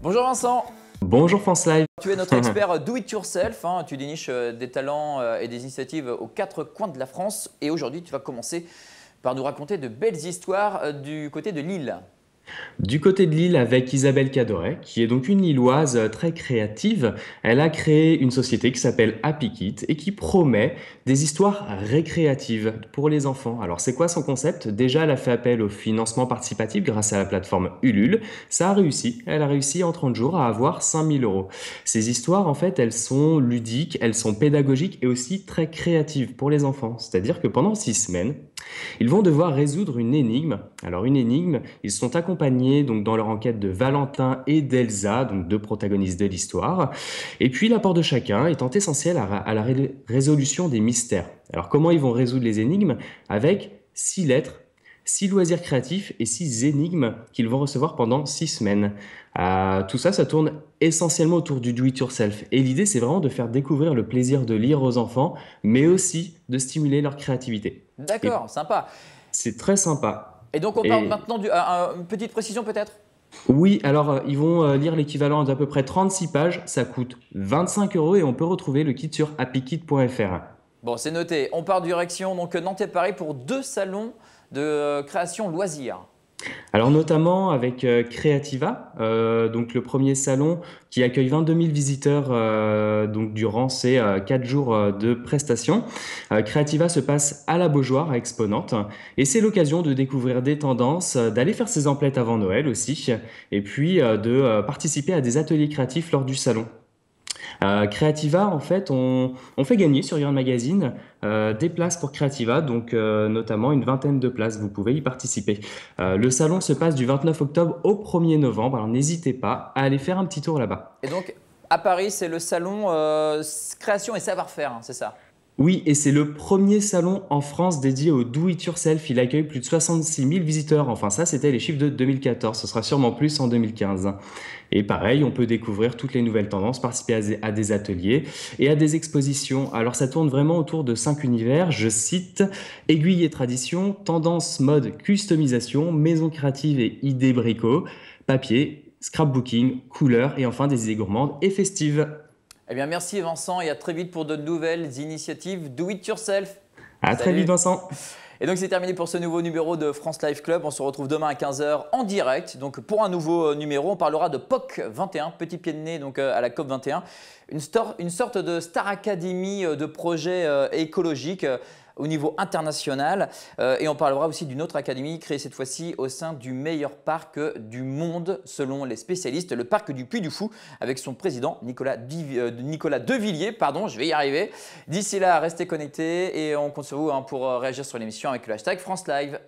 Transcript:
Bonjour Vincent Bonjour France Live Tu es notre expert Do It Yourself, hein. tu déniches euh, des talents euh, et des initiatives aux quatre coins de la France et aujourd'hui tu vas commencer par nous raconter de belles histoires euh, du côté de Lille. Du côté de Lille avec Isabelle Cadoret, qui est donc une Lilloise très créative, elle a créé une société qui s'appelle Happy Kit et qui promet des histoires récréatives pour les enfants. Alors c'est quoi son concept Déjà, elle a fait appel au financement participatif grâce à la plateforme Ulule. Ça a réussi. Elle a réussi en 30 jours à avoir 5000 euros. Ces histoires, en fait, elles sont ludiques, elles sont pédagogiques et aussi très créatives pour les enfants. C'est-à-dire que pendant 6 semaines, ils vont devoir résoudre une énigme. Alors une énigme, ils sont accompagnés donc dans leur enquête de Valentin et d'Elsa, donc deux protagonistes de l'histoire. Et puis l'apport de chacun étant essentiel à, la résolution des mystères. Alors comment ils vont résoudre les énigmes Avec six lettres six loisirs créatifs et six énigmes qu'ils vont recevoir pendant six semaines. Euh, tout ça, ça tourne essentiellement autour du do-it-yourself. Et l'idée, c'est vraiment de faire découvrir le plaisir de lire aux enfants, mais aussi de stimuler leur créativité. D'accord, sympa. C'est très sympa. Et donc, on parle maintenant d'une petite précision peut-être oui, alors euh, ils vont euh, lire l'équivalent d'à peu près 36 pages, ça coûte 25 euros et on peut retrouver le kit sur happykit.fr. Bon, c'est noté. On part direction donc Nantes et Paris pour deux salons de euh, création loisirs. Alors notamment avec euh, Creativa, euh, donc le premier salon qui accueille 22 000 visiteurs durant ces 4 jours de prestations. Creativa se passe à la Beaujoire, à Exponente, et c'est l'occasion de découvrir des tendances, d'aller faire ses emplettes avant Noël aussi, et puis de participer à des ateliers créatifs lors du salon. Euh, Creativa, en fait, on, fait gagner sur Yarn Magazine euh, des places pour Creativa, donc euh, notamment une vingtaine de places, vous pouvez y participer. Euh, le salon se passe du 29 octobre au 1er novembre, alors n'hésitez pas à aller faire un petit tour là-bas. Et donc, à Paris, c'est le salon création et savoir-faire, hein, c'est ça oui, et c'est le premier salon en France dédié au do-it-yourself. Il accueille plus de 66 000 visiteurs. Enfin, ça, c'était les chiffres de 2014. Ce sera sûrement plus en 2015. Et pareil, on peut découvrir toutes les nouvelles tendances, participer à des ateliers et à des expositions. Alors, ça tourne vraiment autour de cinq univers. Je cite aiguille et tradition, tendance, mode, customisation, maison créative et idées brico, papier, scrapbooking, couleurs et enfin des idées gourmandes et festives. Eh bien, merci Vincent et à très vite pour de nouvelles initiatives Do It Yourself. À très vite Vincent. Et donc c'est terminé pour ce nouveau numéro de France Life Club. On se retrouve demain à 15h en direct. Donc pour un nouveau euh, numéro, on parlera de POC 21, petit pied de nez donc euh, à la COP 21, une, store, une sorte de Star Academy euh, de projets écologiques au niveau international. Euh, et on parlera aussi d'une autre académie créée cette fois-ci au sein du meilleur parc du monde, selon les spécialistes, le parc du Puy du Fou, avec son président Nicolas, euh, Devilliers. Pardon, je vais y arriver. D'ici là, restez connectés et on compte sur vous pour euh, réagir sur l'émission avec le hashtag France Live.